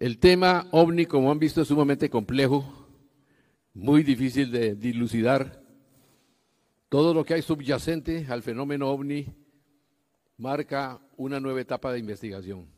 El tema ovni, como han visto, es sumamente complejo, muy difícil de dilucidar. Todo lo que hay subyacente al fenómeno ovni marca una nueva etapa de investigación.